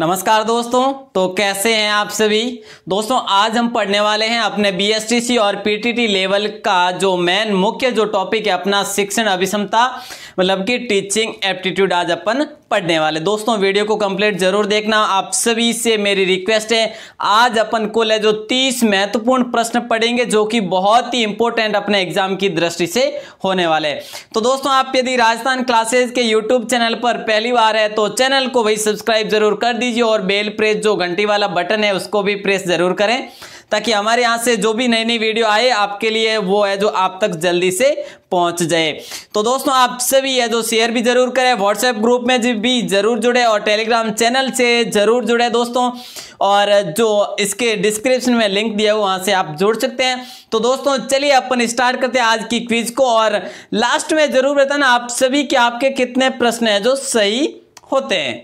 नमस्कार दोस्तों तो कैसे हैं आप सभी दोस्तों आज हम पढ़ने वाले हैं अपने बी और पी लेवल का जो मेन मुख्य जो टॉपिक है अपना शिक्षण अभिषमता मतलब कि टीचिंग एप्टीट्यूड आज अपन पढ़ने वाले दोस्तों वीडियो को कंप्लीट जरूर देखना आप सभी से मेरी रिक्वेस्ट है आज अपन को ले जो तीस महत्वपूर्ण प्रश्न पढ़ेंगे जो कि बहुत ही इंपॉर्टेंट अपने एग्जाम की दृष्टि से होने वाले तो दोस्तों आप यदि राजस्थान क्लासेज के यूट्यूब चैनल पर पहली बार है तो चैनल को भाई सब्सक्राइब जरूर कर दीजिए और बेल प्रेस जो घंटी वाला बटन है उसको भी प्रेस जरूर करें ताकि हमारे यहाँ से जो भी नई नई वीडियो आए आपके लिए वो है जो आप तक जल्दी से पहुंच जाए तो दोस्तों आपसे भी है जो शेयर भी जरूर करें व्हाट्सएप ग्रुप में भी जरूर जुड़े और टेलीग्राम चैनल से जरूर जुड़े दोस्तों और जो इसके डिस्क्रिप्शन में लिंक दिया हुआ वहाँ से आप जुड़ सकते हैं तो दोस्तों चलिए अपन स्टार्ट करते हैं आज की क्विज को और लास्ट में जरूर बताना आप सभी के आपके कितने प्रश्न है जो सही होते हैं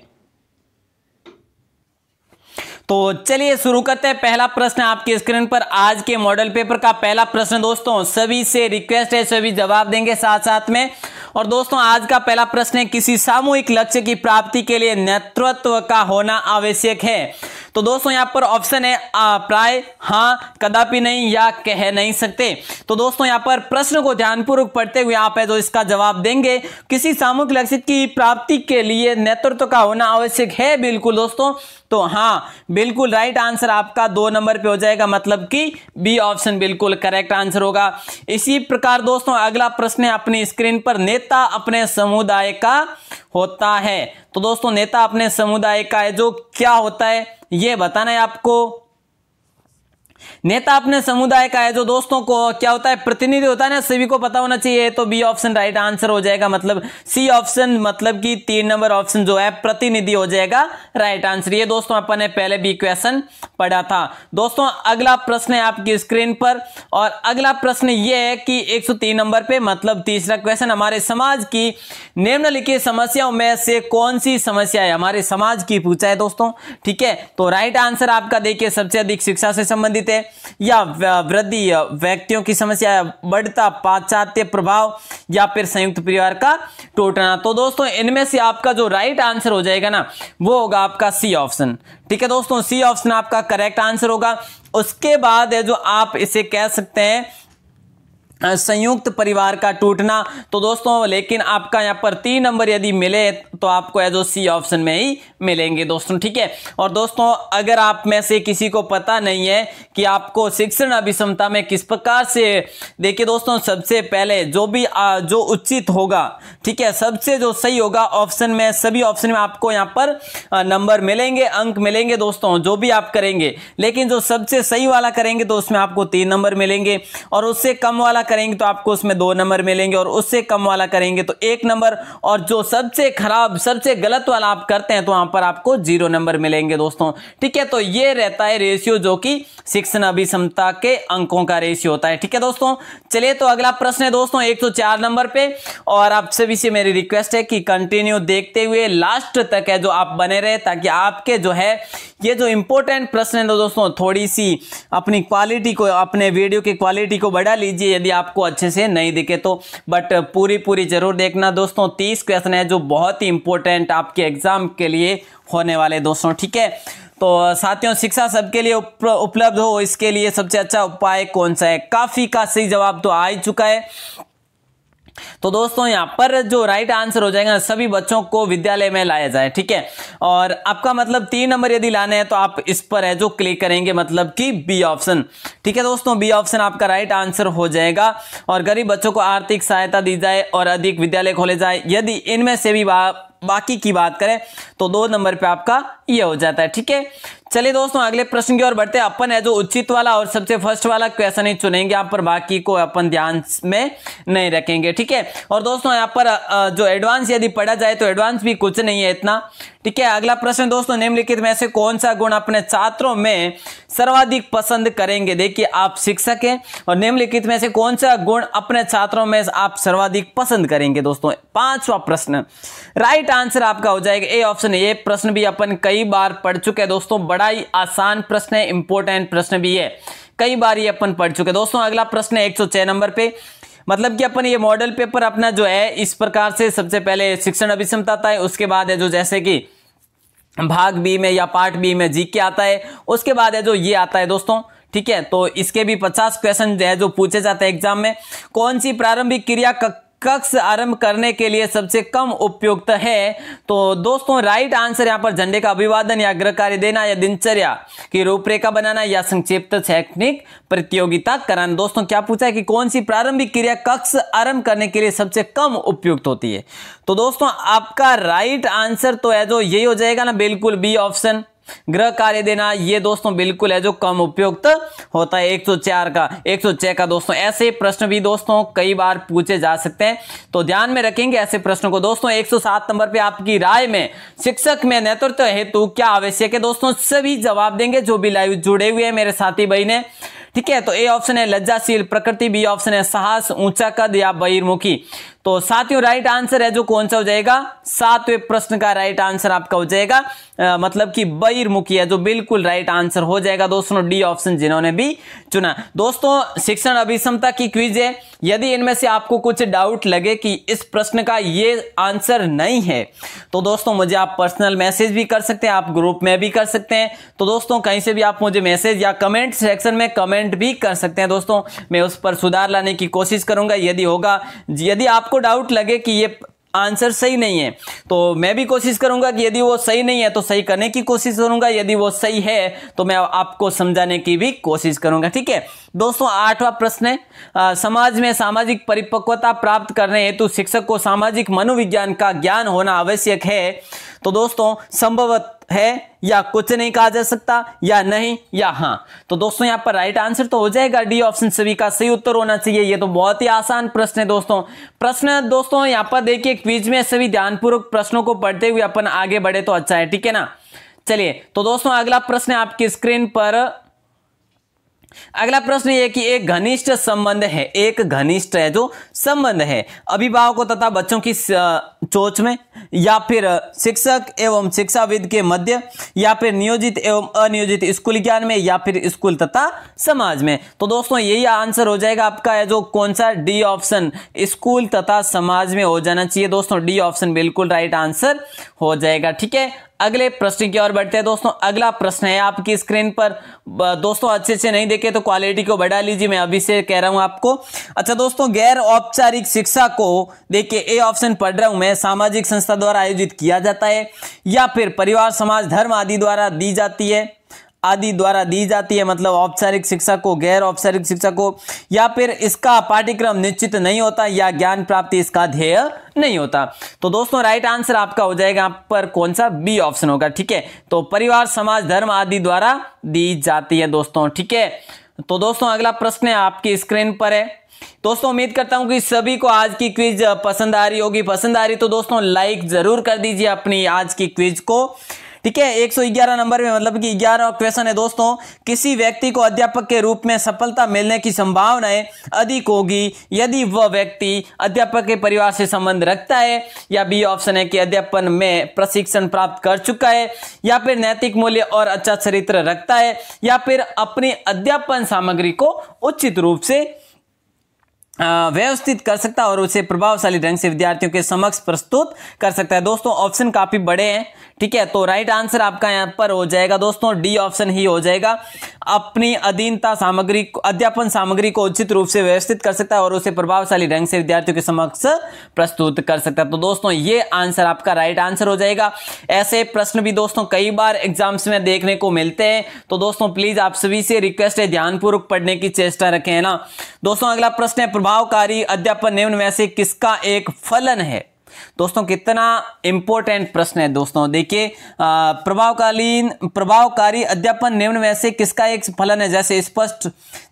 तो चलिए शुरू करते हैं पहला प्रश्न आपकी स्क्रीन पर आज के मॉडल पेपर का पहला प्रश्न दोस्तों सभी से रिक्वेस्ट है सभी जवाब देंगे साथ साथ में और दोस्तों आज का पहला प्रश्न है किसी सामूहिक लक्ष्य की प्राप्ति के लिए नेतृत्व का होना आवश्यक है तो दोस्तों यहाँ पर ऑप्शन है प्राय हाँ कदापि नहीं या कह नहीं सकते तो दोस्तों यहाँ पर प्रश्न को ध्यानपूर्वक पढ़ते हुए आप है इसका जवाब देंगे किसी सामूहिक लक्ष्य की प्राप्ति के लिए नेतृत्व का होना आवश्यक है बिल्कुल दोस्तों तो हाँ बिल्कुल राइट आंसर आपका दो नंबर पे हो जाएगा मतलब कि बी ऑप्शन बिल्कुल करेक्ट आंसर होगा इसी प्रकार दोस्तों अगला प्रश्न है अपनी स्क्रीन पर नेता अपने समुदाय का होता है तो दोस्तों नेता अपने समुदाय का है जो क्या होता है ये बताना है आपको नेता अपने समुदाय का है जो दोस्तों को क्या होता है प्रतिनिधि होता है ना सभी को पता होना चाहिए तो बी ऑप्शन राइट आंसर हो जाएगा मतलब सी ऑप्शन मतलब कि तीन नंबर ऑप्शन जो है प्रतिनिधि हो जाएगा राइट आंसर ये दोस्तों अपन ने पहले भी क्वेश्चन पढ़ा था दोस्तों अगला प्रश्न है आपकी स्क्रीन पर और अगला प्रश्न ये है कि एक नंबर पे मतलब तीसरा क्वेश्चन हमारे समाज की निम्नलिखित समस्याओं में से कौन सी समस्या है हमारे समाज की पूछा है दोस्तों ठीक है तो राइट आंसर आपका देखिए सबसे अधिक शिक्षा से संबंधित हैं या वृद्धि व्यक्तियों की समस्या बढ़ता पाश्चात्य प्रभाव या फिर संयुक्त परिवार का टूटना तो दोस्तों इनमें से आपका जो राइट आंसर हो जाएगा ना वो होगा आपका सी ऑप्शन ठीक है दोस्तों सी ऑप्शन आपका करेक्ट आंसर होगा उसके बाद है जो आप इसे कह सकते हैं संयुक्त परिवार का टूटना तो दोस्तों लेकिन आपका यहाँ पर तीन नंबर यदि मिले तो आपको एज ओ सी ऑप्शन में ही मिलेंगे दोस्तों ठीक है और दोस्तों अगर आप में से किसी को पता नहीं है कि आपको शिक्षण अभिषमता में किस प्रकार से देखिए दोस्तों सबसे पहले जो भी आ, जो उचित होगा ठीक है सबसे जो सही होगा ऑप्शन में सभी ऑप्शन में आपको यहाँ पर नंबर मिलेंगे अंक मिलेंगे दोस्तों जो भी आप करेंगे लेकिन जो सबसे सही वाला करेंगे तो उसमें आपको तीन नंबर मिलेंगे और उससे कम वाला करेंगे तो आपको उसमें दो नंबर मिलेंगे और उससे कम वाला करेंगे तो एक नंबर और जो सबसे खराब सबसे गलत वाला आप करते हैं तो वहां पर आपको जीरो नंबर मिलेंगे दोस्तों ठीक है तो ये रहता है रेशियो जो कि शिक्षण अभिक्षमता के अंकों का रेशियो होता है ठीक है दोस्तों चलिए तो अगला प्रश्न है दोस्तों एक नंबर पे और आप सभी से मेरी रिक्वेस्ट है कि कंटिन्यू देखते हुए लास्ट तक है जो आप बने रहे ताकि आपके जो है ये जो इंपॉर्टेंट प्रश्न है दोस्तों थोड़ी सी अपनी क्वालिटी को अपने वीडियो की क्वालिटी को बढ़ा लीजिए यदि आपको अच्छे से नहीं दिखे तो बट पूरी पूरी जरूर देखना दोस्तों तीस क्वेश्चन है जो बहुत ही इंपॉर्टेंट आपके एग्जाम के लिए होने वाले दोस्तों ठीक है तो साथियों शिक्षा सबके लिए उपलब्ध हो इसके लिए सबसे अच्छा उपाय कौन सा है काफ़ी का सही जवाब तो आ ही चुका है तो दोस्तों यहाँ पर जो राइट आंसर हो जाएगा सभी बच्चों को विद्यालय में लाया जाए ठीक है और आपका मतलब तीन नंबर यदि लाने हैं तो आप इस पर है जो क्लिक करेंगे मतलब कि बी ऑप्शन ठीक है दोस्तों बी ऑप्शन आपका राइट आंसर हो जाएगा और गरीब बच्चों को आर्थिक सहायता दी जाए और अधिक विद्यालय खोले जाए यदि इनमें से भी बा, बाकी की बात करें तो दो नंबर पे आपका ये हो जाता है ठीक है चलिए दोस्तों अगले प्रश्न की ओर बढ़ते हैं अपन है जो उचित वाला और सबसे फर्स्ट वाला क्वेश्चन ही चुनेंगे यहाँ पर बाकी को अपन ध्यान में नहीं रखेंगे ठीक है और दोस्तों यहाँ पर जो एडवांस यदि पढ़ा जाए तो एडवांस भी कुछ नहीं है इतना ठीक है अगला प्रश्न दोस्तों निम्नलिखित में से कौन सा गुण अपने छात्रों में सर्वाधिक पसंद करेंगे देखिए आप शिक्षक हैं और निम्नलिखित में से कौन सा गुण अपने छात्रों में आप सर्वाधिक पसंद करेंगे दोस्तों पांचवा प्रश्न राइट आंसर आपका हो जाएगा ए ऑप्शन ये प्रश्न भी अपन कई बार पढ़ चुके हैं दोस्तों बड़ा ही आसान प्रश्न है इंपॉर्टेंट प्रश्न भी है कई बार ये अपन पढ़ चुके दोस्तों अगला प्रश्न है एक नंबर पे मतलब कि अपन ये मॉडल पेपर अपना जो है इस प्रकार से सबसे पहले शिक्षण अभिषमता आता है उसके बाद है जो जैसे कि भाग बी में या पार्ट बी में जीके आता है उसके बाद है जो ये आता है दोस्तों ठीक है तो इसके भी पचास क्वेश्चन जो है जो पूछे जाते हैं एग्जाम में कौन सी प्रारंभिक क्रिया कक्ष आरंभ करने के लिए सबसे कम उपयुक्त है तो दोस्तों राइट आंसर यहाँ पर झंडे का अभिवादन या अग्र कार्य देना या दिनचर्या की रूपरेखा बनाना या संक्षिप्त शैक्षणिक प्रतियोगिता कराना दोस्तों क्या पूछा है कि कौन सी प्रारंभिक क्रिया कक्ष आरंभ करने के लिए सबसे कम उपयुक्त होती है तो दोस्तों आपका राइट आंसर तो है जो यही हो जाएगा ना बिल्कुल बी ऑप्शन ग्रह कार्य देना ये दोस्तों बिल्कुल है जो कम उपयुक्त होता है एक सौ चार का एक सौ छह का दोस्तों ऐसे प्रश्न भी दोस्तों कई बार पूछे जा सकते हैं तो ध्यान में रखेंगे ऐसे प्रश्नों को दोस्तों 107 नंबर पे आपकी राय में शिक्षक में नेतृत्व हेतु क्या आवश्यक है दोस्तों सभी जवाब देंगे जो भी लाइव जुड़े हुए हैं मेरे साथी भाई ने ठीक है तो ए ऑप्शन है लज्जाशील प्रकृति बी ऑप्शन है साहस ऊंचा कद या बहिर्मुखी तो साथियों राइट आंसर है जो कौन सा हो जाएगा सातवें प्रश्न का राइट आंसर आपका हो जाएगा आ, मतलब कि बहिर्मुखी है जो बिल्कुल राइट आंसर हो जाएगा दोस्तों डी ऑप्शन जिन्होंने भी चुना दोस्तों शिक्षण अभिषमता की क्विज है यदि इनमें से आपको कुछ डाउट लगे कि इस प्रश्न का ये आंसर नहीं है तो दोस्तों मुझे आप पर्सनल मैसेज भी कर सकते हैं आप ग्रुप में भी कर सकते हैं तो दोस्तों कहीं से भी आप मुझे मैसेज या कमेंट सेक्शन में कमेंट भी कर सकते हैं दोस्तों मैं उस पर सुधार लाने की कोशिश करूंगा यदि होगा यदि आप आपको डाउट लगे कि ये आंसर सही नहीं है तो मैं भी कोशिश करूंगा कि यदि वो सही नहीं है तो सही करने की कोशिश करूंगा यदि वो सही है तो मैं आपको समझाने की भी कोशिश करूंगा ठीक है दोस्तों आठवां प्रश्न है समाज में सामाजिक परिपक्वता प्राप्त करने हेतु शिक्षक को सामाजिक मनोविज्ञान का ज्ञान होना आवश्यक है तो दोस्तों संभवत है या कुछ नहीं कहा जा सकता या नहीं या हाँ तो दोस्तों यहां पर राइट आंसर तो हो जाएगा डी ऑप्शन सभी का सही उत्तर होना चाहिए ये तो बहुत ही आसान प्रश्न है दोस्तों प्रश्न दोस्तों यहां पर देखिए क्वीज में सभी ध्यानपूर्वक प्रश्नों को पढ़ते हुए अपन आगे बढ़े तो अच्छा है ठीक है ना चलिए तो दोस्तों अगला प्रश्न आपकी स्क्रीन पर अगला प्रश्न ये कि एक घनिष्ठ संबंध है एक घनिष्ठ है जो संबंध है अभिभावकों तथा बच्चों की चोच में या फिर शिक्षक एवं शिक्षाविद के मध्य या फिर नियोजित एवं अनियोजित स्कूल ज्ञान में या फिर स्कूल तथा समाज में तो दोस्तों यही आंसर हो जाएगा आपका है जो कौन सा डी ऑप्शन स्कूल तथा समाज में हो जाना चाहिए दोस्तों डी ऑप्शन बिल्कुल राइट आंसर हो जाएगा ठीक है अगले प्रश्न की ओर बढ़ते हैं दोस्तों अगला प्रश्न है आपकी स्क्रीन पर दोस्तों अच्छे से नहीं देखे तो क्वालिटी को बढ़ा लीजिए मैं अभी से कह रहा हूं आपको अच्छा दोस्तों गैर औपचारिक शिक्षा को देखिए ए ऑप्शन पढ़ रहा हूं मैं सामाजिक संस्था द्वारा आयोजित किया जाता है या फिर परिवार समाज धर्म आदि द्वारा दी जाती है आदि द्वारा दी जाती है मतलब औपचारिक शिक्षा को गैर औपचारिक शिक्षा को या फिर इसका पाठ्यक्रम निश्चित नहीं होता या ज्ञान प्राप्ति इसका ध्येय नहीं होता तो दोस्तों राइट आंसर आपका हो जाएगा आप पर कौन सा बी ऑप्शन होगा ठीक है तो परिवार समाज धर्म आदि द्वारा दी जाती है दोस्तों ठीक है तो दोस्तों अगला प्रश्न है आपकी स्क्रीन पर है दोस्तों उम्मीद करता हूं कि सभी को आज की क्विज पसंद आ रही होगी पसंद आ रही तो दोस्तों लाइक जरूर कर दीजिए अपनी आज की क्विज को ठीक है 111 नंबर में मतलब कि ग्यारह क्वेश्चन है दोस्तों किसी व्यक्ति को अध्यापक के रूप में सफलता मिलने की संभावनाएं अधिक होगी यदि वह व्यक्ति अध्यापक के परिवार से संबंध रखता है या बी ऑप्शन है कि अध्यापन में प्रशिक्षण प्राप्त कर चुका है या फिर नैतिक मूल्य और अच्छा चरित्र रखता है या फिर अपनी अध्यापन सामग्री को उचित रूप से व्यवस्थित कर सकता है और उसे प्रभावशाली ढंग से विद्यार्थियों के समक्ष प्रस्तुत कर सकता है दोस्तों ऑप्शन काफी बड़े हैं ठीक है तो राइट आंसर आपका यहां पर हो जाएगा दोस्तों डी ऑप्शन ही हो जाएगा अपनी अधीनता सामग्री अध्यापन सामग्री को उचित रूप से व्यवस्थित कर सकता है और उसे प्रभावशाली ढंग से विद्यार्थियों के समक्ष प्रस्तुत कर सकता है तो दोस्तों ये आंसर आपका राइट आंसर हो जाएगा ऐसे प्रश्न भी दोस्तों कई बार एग्जाम्स में देखने को मिलते हैं तो दोस्तों प्लीज आप सभी से रिक्वेस्ट है ध्यानपूर्वक पढ़ने की चेष्टा रखें है ना दोस्तों अगला प्रश्न है प्रभावकारी अध्यापन निम्न में से किसका एक फलन है दोस्तों कितना इंपॉर्टेंट प्रश्न है दोस्तों देखिए प्रभावकालीन प्रभावकारी अध्यापन निम्न में से किसका एक फलन है जैसे स्पष्ट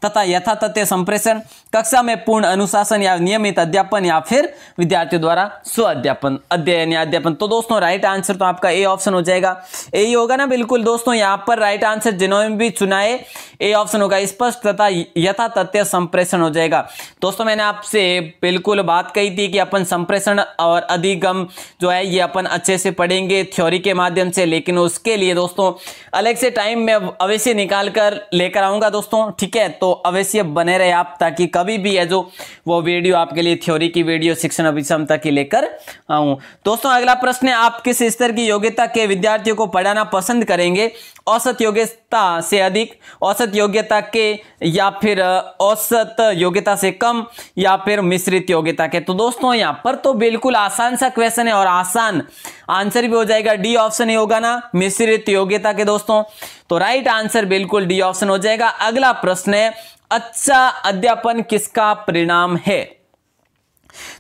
तथा यथा तथ्य संप्रेषण कक्षा में पूर्ण अनुशासन या नियमित अध्यापन या फिर विद्यार्थियों द्वारा स्व अध्यापन अध्ययन या अध्यापन तो दोस्तों राइट आंसर तो आपका ए ऑप्शन हो जाएगा ए होगा ना बिल्कुल दोस्तों यहाँ पर राइट आंसर जिन्होंने भी है ए ऑप्शन होगा स्पष्ट तथा यथा तथ्य संप्रेषण हो जाएगा दोस्तों मैंने आपसे बिल्कुल बात कही थी कि अपन संप्रेषण और अधिक अधिगम जो है ये अपन अच्छे से पढ़ेंगे थ्योरी के माध्यम से लेकिन उसके लिए दोस्तों अलग से टाइम मैं अवश्य निकाल कर लेकर आऊँगा दोस्तों ठीक है तो अवश्य बने रहे आप ताकि कभी भी है जो वो वीडियो आपके लिए थ्योरी की वीडियो शिक्षण अभिषमता की लेकर आऊँ दोस्तों अगला प्रश्न है आप किस स्तर की योग्यता के विद्यार्थियों को पढ़ाना पसंद करेंगे औसत योग्यता से अधिक औसत योग्यता के या फिर औसत योग्यता से कम या फिर मिश्रित योग्यता के तो दोस्तों यहां पर तो बिल्कुल आसान सा क्वेश्चन है और आसान आंसर भी हो जाएगा डी ऑप्शन ही होगा ना मिश्रित योग्यता के दोस्तों तो राइट आंसर बिल्कुल डी ऑप्शन हो जाएगा अगला प्रश्न है अच्छा अध्यापन किसका परिणाम है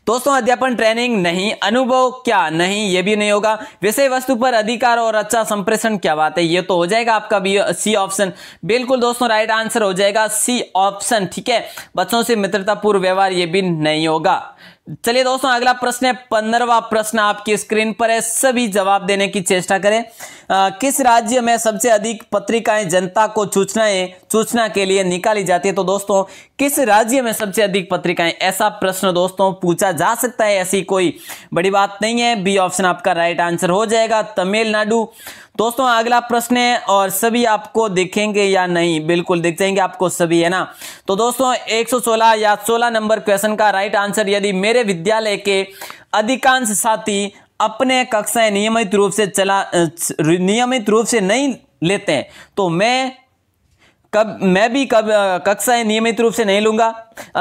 दोस्तों अध्यापन ट्रेनिंग नहीं अनुभव क्या नहीं ये भी नहीं होगा विषय वस्तु पर अधिकार और अच्छा संप्रेषण क्या बात है ये तो हो जाएगा आपका भी सी ऑप्शन बिल्कुल दोस्तों राइट आंसर हो जाएगा सी ऑप्शन ठीक है बच्चों से मित्रतापूर्ण व्यवहार ये भी नहीं होगा चलिए दोस्तों अगला प्रश्न है पंद्रवा प्रश्न आपकी स्क्रीन पर है सभी जवाब देने की चेष्टा करें आ, किस राज्य में सबसे अधिक पत्रिकाएं जनता को सूचनाएं सूचना के लिए निकाली जाती है तो दोस्तों किस राज्य में सबसे अधिक पत्रिकाएं ऐसा प्रश्न दोस्तों पूछा जा सकता है ऐसी कोई बड़ी बात नहीं है बी ऑप्शन आपका राइट आंसर हो जाएगा तमिलनाडु दोस्तों अगला प्रश्न है और सभी आपको दिखेंगे या नहीं बिल्कुल दिख जाएंगे आपको सभी है ना तो दोस्तों 116 या 16 नंबर क्वेश्चन का राइट आंसर यदि मेरे विद्यालय के अधिकांश साथी अपने कक्षाएं नियमित रूप से चला नियमित रूप से नहीं लेते हैं तो मैं कब मैं भी कब कक्षाएं नियमित रूप से नहीं लूंगा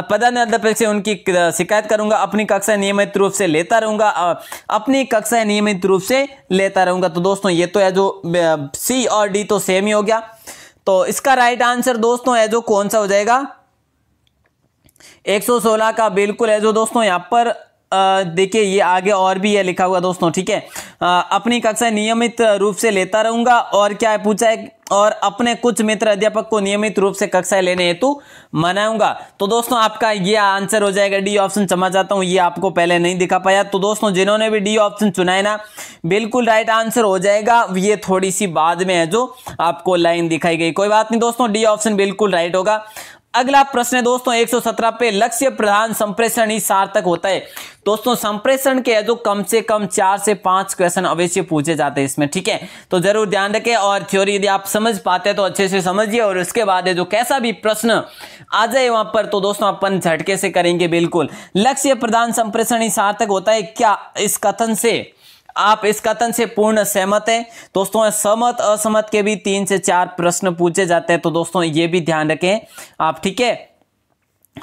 पदाध्यापक से उनकी शिकायत करूंगा अपनी कक्षाएं नियमित रूप से लेता रहूंगा अपनी कक्षाएं नियमित रूप से लेता रहूंगा तो दोस्तों ये तो है जो सी और डी तो सेम ही हो गया तो इसका राइट आंसर दोस्तों है जो कौन सा हो जाएगा 116 का बिल्कुल है जो दोस्तों यहाँ पर देखिए ये आगे और भी है लिखा हुआ दोस्तों ठीक है अपनी कक्षा नियमित रूप से लेता रहूंगा और क्या है पूछा है और अपने कुछ मित्र अध्यापक को नियमित रूप से कक्षाएं लेने हेतु मनाऊंगा तो दोस्तों आपका ये आंसर हो जाएगा डी ऑप्शन चमा जाता हूं ये आपको पहले नहीं दिखा पाया तो दोस्तों जिन्होंने भी डी ऑप्शन चुना है ना बिल्कुल राइट आंसर हो जाएगा ये थोड़ी सी बाद में है जो आपको लाइन दिखाई गई कोई बात नहीं दोस्तों डी ऑप्शन बिल्कुल राइट होगा अगला प्रश्न है दोस्तों 117 पे लक्ष्य प्रधान संप्रेषण ही सार्थक होता है दोस्तों संप्रेषण के जो कम से कम चार से पांच क्वेश्चन अवश्य पूछे जाते हैं इसमें ठीक है तो जरूर ध्यान रखें और थ्योरी यदि आप समझ पाते हैं तो अच्छे से समझिए और उसके बाद है जो कैसा भी प्रश्न आ जाए वहां पर तो दोस्तों अपन झटके से करेंगे बिल्कुल लक्ष्य प्रधान संप्रेषण ही सार्थक होता है क्या इस कथन से आप इस कथन से पूर्ण सहमत हैं दोस्तों सहमत असहमत के भी तीन से चार प्रश्न पूछे जाते हैं तो दोस्तों ये भी ध्यान रखें आप ठीक है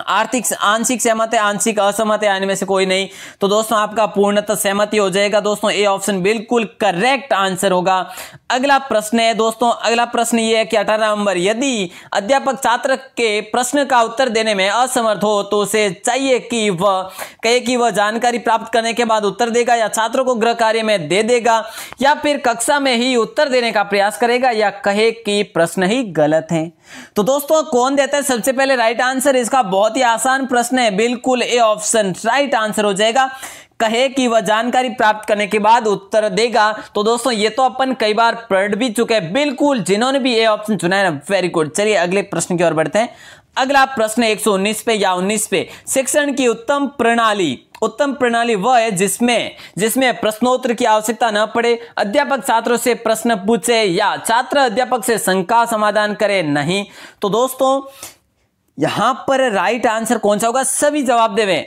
आर्थिक आंशिक सहमत है आंशिक असहमत है में से कोई नहीं तो दोस्तों आपका पूर्णतः सहमति हो जाएगा दोस्तों ए ऑप्शन बिल्कुल करेक्ट आंसर होगा अगला प्रश्न है दोस्तों अगला प्रश्न ये है कि अठारह नंबर यदि अध्यापक छात्र के प्रश्न का उत्तर देने में असमर्थ हो तो उसे चाहिए कि वह कहे कि वह जानकारी प्राप्त करने के बाद उत्तर देगा या छात्रों को गृह कार्य में दे देगा या फिर कक्षा में ही उत्तर देने का प्रयास करेगा या कहे कि प्रश्न ही गलत है तो दोस्तों कौन देता है सबसे पहले राइट आंसर इसका बहुत ही आसान प्रश्न है बिल्कुल ए ऑप्शन राइट आंसर हो जाएगा कहे कि वह जानकारी प्राप्त करने के बाद उत्तर देगा तो दोस्तों ये तो अपन कई बार पढ़ भी चुके हैं बिल्कुल जिन्होंने भी ए ऑप्शन चुना है ना वेरी गुड चलिए अगले प्रश्न की ओर बढ़ते हैं अगला प्रश्न 119 पे या 19 पे शिक्षण की उत्तम प्रणाली उत्तम प्रणाली वह है जिसमें जिसमें प्रश्नोत्तर की आवश्यकता न पड़े अध्यापक छात्रों से प्रश्न पूछे या छात्र अध्यापक से शंका समाधान करे नहीं तो दोस्तों यहां पर राइट आंसर कौन सा होगा सभी जवाब देवे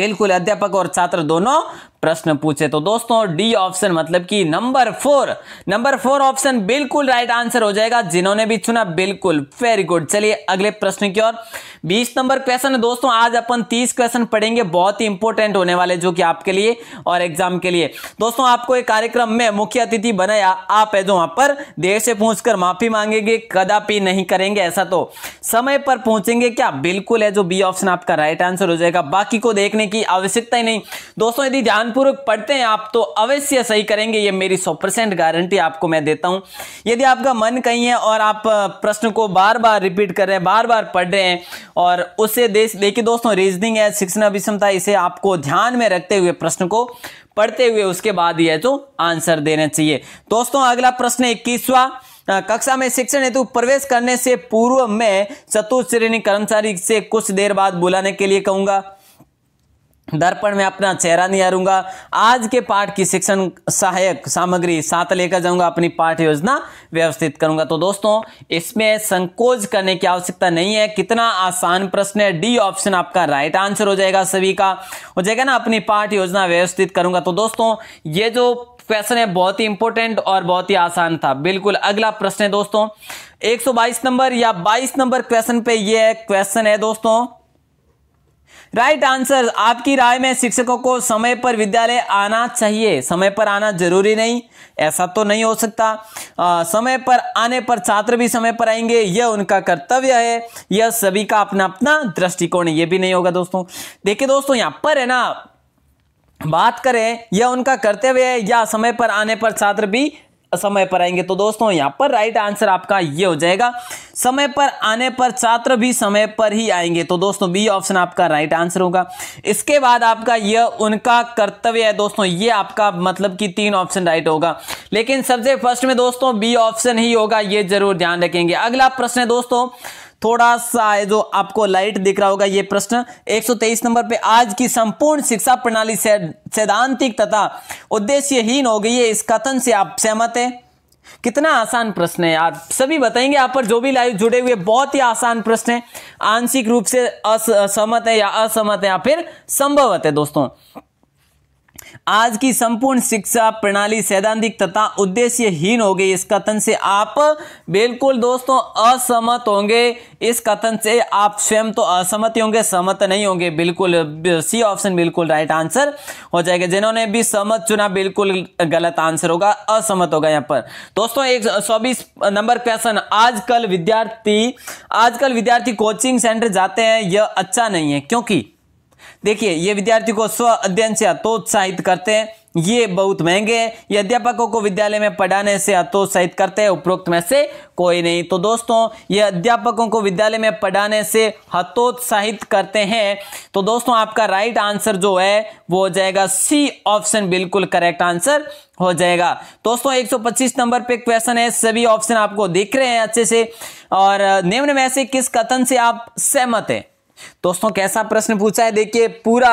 बिल्कुल अध्यापक और छात्र दोनों प्रश्न पूछे तो दोस्तों डी ऑप्शन मतलब कि number four number four option बिल्कुल राइट आंसर हो जाएगा जिन्होंने भी चुना बिल्कुल वेरी गुड चलिए अगले प्रश्न की ओर बीस नंबर क्वेश्चन है दोस्तों आज अपन तीस क्वेश्चन पढ़ेंगे बहुत ही इंपॉर्टेंट होने वाले जो कि आपके लिए और एग्जाम के लिए दोस्तों आपको एक कार्यक्रम में मुख्य अतिथि बनाया आप है जो वहां पर देर से पहुंचकर माफी मांगेंगे कदापि नहीं करेंगे ऐसा तो समय पर पहुंचेंगे क्या बिल्कुल है जो बी ऑप्शन आपका राइट आंसर हो जाएगा बाकी को देखने की आवश्यकता ही नहीं दोस्तों यदि ध्यान ध्यानपूर्वक पढ़ते हैं आप तो अवश्य सही करेंगे ये मेरी 100 परसेंट गारंटी आपको मैं देता हूं यदि आपका मन कहीं है और आप प्रश्न को बार बार रिपीट कर रहे हैं बार बार पढ़ रहे हैं और उससे देखिए दोस्तों रीजनिंग है शिक्षण अभिषमता इसे आपको ध्यान में रखते हुए प्रश्न को पढ़ते हुए उसके बाद यह तो आंसर देना चाहिए दोस्तों अगला प्रश्न इक्कीसवा कक्षा में शिक्षण हेतु प्रवेश करने से पूर्व में चतुर्थ श्रेणी कर्मचारी से कुछ देर बाद बुलाने के लिए कहूंगा दर्पण में अपना चेहरा नहीं हारूंगा आज के पाठ की शिक्षण सहायक सामग्री साथ लेकर जाऊंगा अपनी पाठ योजना व्यवस्थित करूंगा तो दोस्तों इसमें संकोच करने की आवश्यकता नहीं है कितना आसान प्रश्न है डी ऑप्शन आपका राइट आंसर हो जाएगा सभी का हो जाएगा ना अपनी पाठ योजना व्यवस्थित करूंगा तो दोस्तों ये जो क्वेश्चन है बहुत ही इंपॉर्टेंट और बहुत ही आसान था बिल्कुल अगला प्रश्न है दोस्तों 122 नंबर या 22 नंबर क्वेश्चन पे ये क्वेश्चन है दोस्तों राइट आंसर आपकी राय में शिक्षकों को समय पर विद्यालय आना चाहिए समय पर आना जरूरी नहीं ऐसा तो नहीं हो सकता आ, समय पर आने पर छात्र भी समय पर आएंगे यह उनका कर्तव्य है यह सभी का अपना अपना दृष्टिकोण यह भी नहीं होगा दोस्तों देखिए दोस्तों यहां पर है ना बात करें यह उनका कर्तव्य है या समय पर आने पर छात्र भी समय पर आएंगे तो दोस्तों यहां पर राइट आंसर आपका यह हो जाएगा समय पर आने पर छात्र भी समय पर ही आएंगे तो दोस्तों बी ऑप्शन आपका राइट आंसर होगा इसके बाद आपका यह उनका कर्तव्य है दोस्तों ये आपका मतलब कि तीन ऑप्शन राइट होगा लेकिन सबसे फर्स्ट में दोस्तों बी ऑप्शन ही होगा ये जरूर ध्यान रखेंगे अगला प्रश्न है दोस्तों थोड़ा सा जो आपको लाइट दिख रहा होगा ये प्रश्न 123 नंबर पे आज की संपूर्ण शिक्षा प्रणाली सैद्धांतिक तथा उद्देश्यहीन हो गई है इस कथन से आप सहमत हैं कितना आसान प्रश्न है आप सभी बताएंगे आप पर जो भी लाइव जुड़े हुए बहुत ही आसान प्रश्न है आंशिक रूप से असहमत है या असहमत है या फिर संभवत है दोस्तों आज की संपूर्ण शिक्षा प्रणाली सैद्धांतिक तथा उद्देश्यहीन हो गई इस कथन से आप बिल्कुल दोस्तों असहमत होंगे इस कथन से आप स्वयं तो असहमत होंगे सहमत नहीं होंगे बिल्कुल सी ऑप्शन बिल्कुल राइट आंसर हो जाएगा जिन्होंने भी सहमत चुना बिल्कुल गलत आंसर होगा असहमत होगा यहाँ पर दोस्तों एक चौबीस नंबर क्वेश्चन आजकल विद्यार्थी आजकल विद्यार्थी कोचिंग सेंटर जाते हैं यह अच्छा नहीं है क्योंकि देखिए ये विद्यार्थी को स्व अध्ययन से हतोत्साहित करते हैं ये बहुत महंगे हैं ये अध्यापकों को विद्यालय में पढ़ाने से हतोत्साहित करते हैं उपरोक्त में से कोई नहीं तो दोस्तों ये अध्यापकों को विद्यालय में पढ़ाने से हतोत्साहित करते हैं तो दोस्तों आपका राइट आंसर जो है वो हो जाएगा सी ऑप्शन बिल्कुल करेक्ट आंसर हो जाएगा दोस्तों 125 नंबर पे क्वेश्चन है सभी ऑप्शन आपको दिख रहे हैं अच्छे से और निम्न में से किस कथन से आप सहमत हैं दोस्तों कैसा प्रश्न पूछा है देखिए पूरा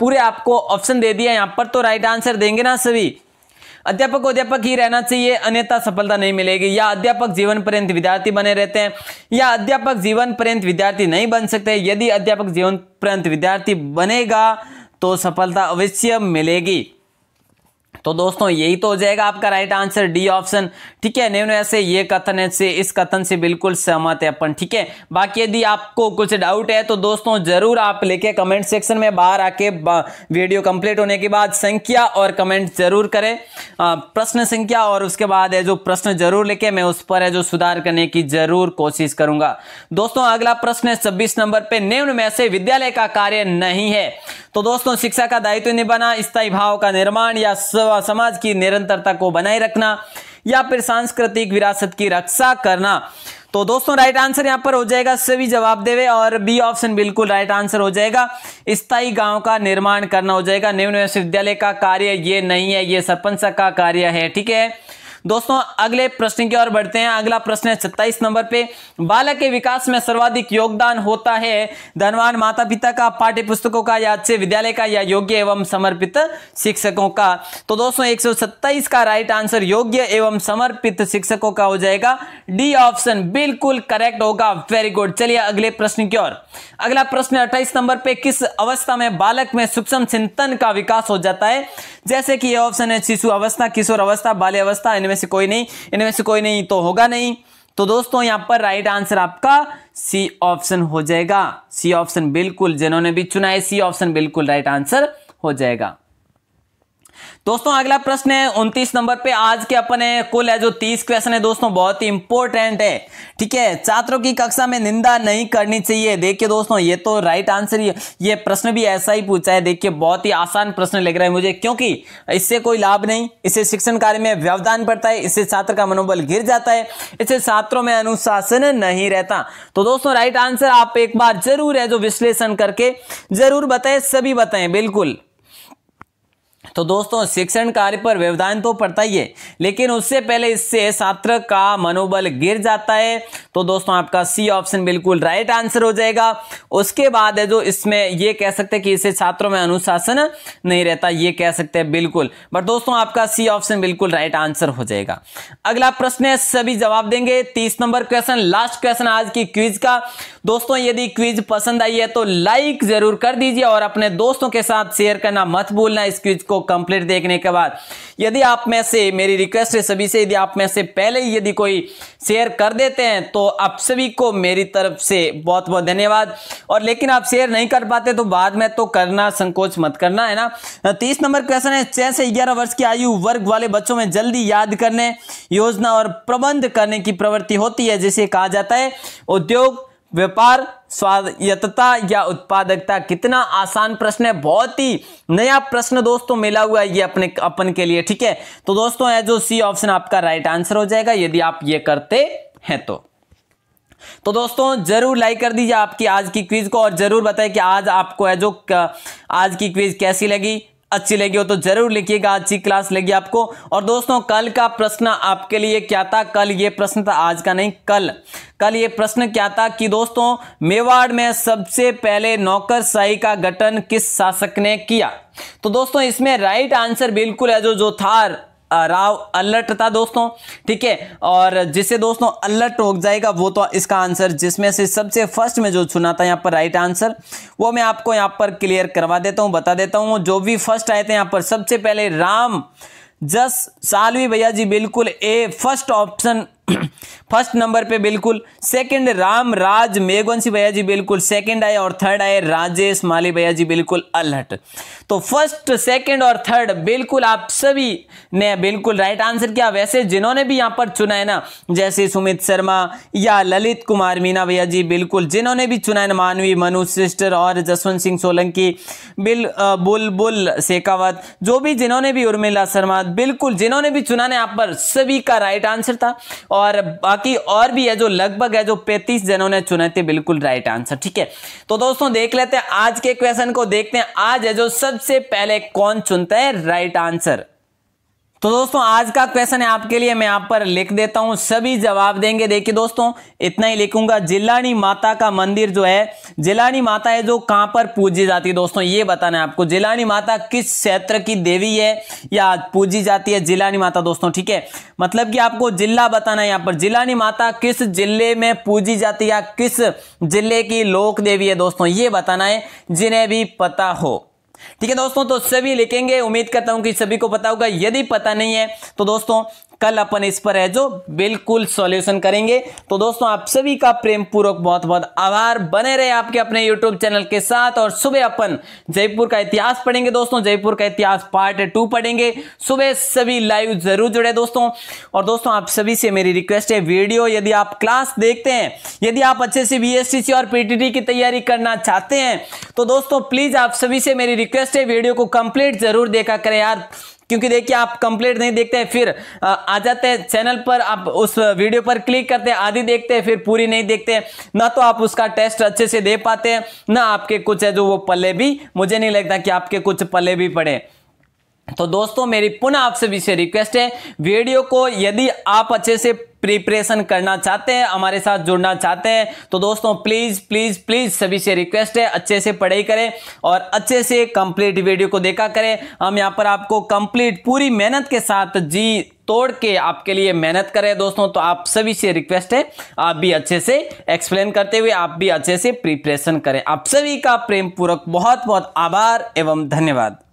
पूरे आपको ऑप्शन दे दिया यहां पर तो राइट आंसर देंगे ना सभी अध्यापक अध्यापक ही रहना चाहिए अन्यथा सफलता नहीं मिलेगी या अध्यापक जीवन पर्यंत विद्यार्थी बने रहते हैं या अध्यापक जीवन पर्यंत विद्यार्थी नहीं बन सकते यदि अध्यापक जीवन पर्यंत विद्यार्थी बनेगा तो सफलता अवश्य मिलेगी तो दोस्तों यही तो हो जाएगा आपका राइट आंसर डी ऑप्शन ठीक है नेवनो ऐसे ये कथन है से इस कथन से बिल्कुल सहमत है अपन ठीक है बाकी यदि आपको कुछ डाउट है तो दोस्तों जरूर आप लेके कमेंट सेक्शन में बाहर आके वीडियो कंप्लीट होने के बाद संख्या और कमेंट जरूर करें प्रश्न संख्या और उसके बाद है जो प्रश्न जरूर लेके मैं उस पर है जो सुधार करने की जरूर कोशिश करूंगा दोस्तों अगला प्रश्न है छब्बीस नंबर पर निम्न में से विद्यालय का कार्य नहीं है तो दोस्तों शिक्षा का दायित्व निभाना स्थायी भाव का निर्माण या समाज की निरंतरता को बनाए रखना या फिर सांस्कृतिक विरासत की रक्षा करना तो दोस्तों राइट आंसर यहां पर हो जाएगा सभी जवाब देवे और बी ऑप्शन बिल्कुल राइट आंसर हो जाएगा स्थायी गांव का निर्माण करना हो जाएगा निम्न विश्वविद्यालय का कार्य ये नहीं है ये सरपंच का कार्य है ठीक है दोस्तों अगले प्रश्न की ओर बढ़ते हैं अगला प्रश्न है सत्ताईस नंबर पे बालक के विकास में सर्वाधिक योगदान होता है धनवान माता पिता का पाठ्य पुस्तकों का या अच्छे विद्यालय का या योग्य एवं समर्पित शिक्षकों का तो दोस्तों एक का राइट आंसर योग्य एवं समर्पित शिक्षकों का हो जाएगा डी ऑप्शन बिल्कुल करेक्ट होगा वेरी गुड चलिए अगले प्रश्न की ओर अगला प्रश्न अट्ठाईस नंबर पे किस अवस्था में बालक में सूक्ष्म चिंतन का विकास हो जाता है जैसे कि ऑप्शन है शिशु अवस्था किशोर अवस्था बाल्य अवस्था इनमें से कोई नहीं इनमें से कोई नहीं तो होगा नहीं तो दोस्तों यहां पर राइट आंसर आपका सी ऑप्शन हो जाएगा सी ऑप्शन बिल्कुल जिन्होंने भी चुना है सी ऑप्शन बिल्कुल राइट आंसर हो जाएगा दोस्तों अगला प्रश्न है उनतीस नंबर पे आज के अपने कुल है जो तीस क्वेश्चन है दोस्तों बहुत ही इंपॉर्टेंट है ठीक है छात्रों की कक्षा में निंदा नहीं करनी चाहिए देखिए दोस्तों ये तो राइट आंसर ही ये प्रश्न भी ऐसा ही पूछा है देखिए बहुत ही आसान प्रश्न लग रहा है मुझे क्योंकि इससे कोई लाभ नहीं इससे शिक्षण कार्य में व्यवधान पड़ता है इससे छात्र का मनोबल गिर जाता है इससे छात्रों में अनुशासन नहीं रहता तो दोस्तों राइट आंसर आप एक बार जरूर है जो विश्लेषण करके जरूर बताए सभी बताएं बिल्कुल तो दोस्तों शिक्षण कार्य पर व्यवधान तो पड़ता ही है लेकिन उससे पहले इससे छात्र का मनोबल गिर जाता है तो दोस्तों आपका सी ऑप्शन बिल्कुल राइट आंसर हो जाएगा उसके बाद है जो इसमें ये कह सकते हैं कि इससे छात्रों में अनुशासन नहीं रहता ये कह सकते हैं बिल्कुल बट दोस्तों आपका सी ऑप्शन बिल्कुल राइट आंसर हो जाएगा अगला प्रश्न है सभी जवाब देंगे तीस नंबर क्वेश्चन लास्ट क्वेश्चन आज की क्विज का दोस्तों यदि क्विज पसंद आई है तो लाइक जरूर कर दीजिए और अपने दोस्तों के साथ शेयर करना मत भूलना इस क्विज को कंप्लीट देखने के बाद यदि आप में से मेरी रिक्वेस्ट है सभी से यदि आप में से पहले ही यदि कोई शेयर कर देते हैं तो आप सभी को मेरी तरफ से बहुत बहुत धन्यवाद और लेकिन आप शेयर नहीं कर पाते तो बाद में तो करना संकोच मत करना है ना तीस नंबर क्वेश्चन है छह से ग्यारह वर्ष की आयु वर्ग वाले बच्चों में जल्दी याद करने योजना और प्रबंध करने की प्रवृत्ति होती है जिसे कहा जाता है उद्योग व्यापार स्वायत्तता या उत्पादकता कितना आसान प्रश्न है बहुत ही नया प्रश्न दोस्तों मिला हुआ है ये अपने अपन के लिए ठीक है तो दोस्तों है जो सी ऑप्शन आपका राइट आंसर हो जाएगा यदि आप ये करते हैं तो तो दोस्तों जरूर लाइक कर दीजिए आपकी आज की क्विज को और जरूर बताएं कि आज आपको है जो आज की क्विज कैसी लगी अच्छी लगी हो तो जरूर लिखिएगा अच्छी क्लास लगी आपको और दोस्तों कल का प्रश्न आपके लिए क्या था कल ये प्रश्न था आज का नहीं कल कल ये प्रश्न क्या था कि दोस्तों मेवाड़ में सबसे पहले नौकरशाही का गठन किस शासक ने किया तो दोस्तों इसमें राइट आंसर बिल्कुल है जो जो था राव अलर्ट था दोस्तों ठीक है और जिसे दोस्तों अलर्ट हो जाएगा वो तो इसका आंसर जिसमें से सबसे फर्स्ट में जो चुना था यहाँ पर राइट आंसर वो मैं आपको यहाँ पर क्लियर करवा देता हूँ बता देता हूँ जो भी फर्स्ट आए थे यहाँ पर सबसे पहले राम जस सालवी भैया जी बिल्कुल A first option first number पे बिल्कुल सेकंड राम राज मेघवंशी भैया जी बिल्कुल सेकंड आए और थर्ड आए राजेश माली भैया जी बिल्कुल अलहट तो फर्स्ट सेकंड और थर्ड बिल्कुल आप सभी ने बिल्कुल राइट आंसर किया वैसे जिन्होंने भी यहां पर चुना है ना जैसे सुमित शर्मा या ललित कुमार मीना भैया जी बिल्कुल जिन्होंने भी चुना है ना मानवी मनु सिस्टर और जसवंत सिंह सोलंकी बिल बुलबुल शेखावत जो भी जिन्होंने भी उर्मिला शर्मा बिल्कुल जिन्होंने भी चुना ने आप पर सभी का राइट आंसर था और और बाकी और भी है जो लगभग है जो पैंतीस जनों ने चुने तो थे बिल्कुल राइट आंसर ठीक है तो दोस्तों देख लेते हैं आज के क्वेश्चन को देखते हैं आज है जो सबसे पहले कौन चुनता है राइट आंसर तो दोस्तों आज का क्वेश्चन है आपके लिए मैं यहाँ पर लिख देता हूँ सभी जवाब देंगे देखिए दोस्तों इतना ही लिखूंगा जिलानी माता का मंदिर जो है जिलानी माता है जो कहाँ पर पूजी जाती है दोस्तों ये बताना है आपको जिलानी माता किस क्षेत्र की देवी है या पूजी जाती है जिलानी माता दोस्तों ठीक है मतलब कि आपको जिला बताना है यहाँ पर जिलानी माता किस जिले में पूजी जाती है या किस जिले की लोक देवी है दोस्तों ये बताना है जिन्हें भी पता हो ठीक है दोस्तों तो सभी लिखेंगे उम्मीद करता हूं कि सभी को पता होगा यदि पता नहीं है तो दोस्तों कल अपन इस पर है जो बिल्कुल सॉल्यूशन करेंगे तो दोस्तों आप सभी का प्रेम पूर्वक बहुत बहुत आभार बने रहे आपके अपने यूट्यूब चैनल के साथ और सुबह अपन जयपुर का इतिहास पढ़ेंगे दोस्तों जयपुर का इतिहास पार्ट टू पढ़ेंगे सुबह सभी लाइव जरूर जुड़े दोस्तों और दोस्तों आप सभी से मेरी रिक्वेस्ट है वीडियो यदि आप क्लास देखते हैं यदि आप अच्छे से बी और पीटीटी की तैयारी करना चाहते हैं तो दोस्तों प्लीज आप सभी से मेरी रिक्वेस्ट है वीडियो को कंप्लीट जरूर देखा करें यार क्योंकि देखिए आप कंप्लीट नहीं देखते हैं फिर आ जाते हैं चैनल पर आप उस वीडियो पर क्लिक करते हैं आधी देखते हैं फिर पूरी नहीं देखते ना तो आप उसका टेस्ट अच्छे से दे पाते हैं ना आपके कुछ है जो वो पल्ले भी मुझे नहीं लगता कि आपके कुछ पल्ले भी पड़े तो दोस्तों मेरी पुनः आपसे विषय से रिक्वेस्ट है वीडियो को यदि आप अच्छे से प्रिपरेशन करना चाहते हैं हमारे साथ जुड़ना चाहते हैं तो दोस्तों प्लीज़ प्लीज़ प्लीज़ सभी से रिक्वेस्ट है अच्छे से पढ़ाई करें और अच्छे से कंप्लीट वीडियो को देखा करें हम यहाँ पर आपको कंप्लीट पूरी मेहनत के साथ जी तोड़ के आपके लिए मेहनत करें दोस्तों तो आप सभी से रिक्वेस्ट है आप भी अच्छे से एक्सप्लेन करते हुए आप भी अच्छे से प्रिपरेशन करें आप सभी का प्रेम पूर्वक बहुत बहुत आभार एवं धन्यवाद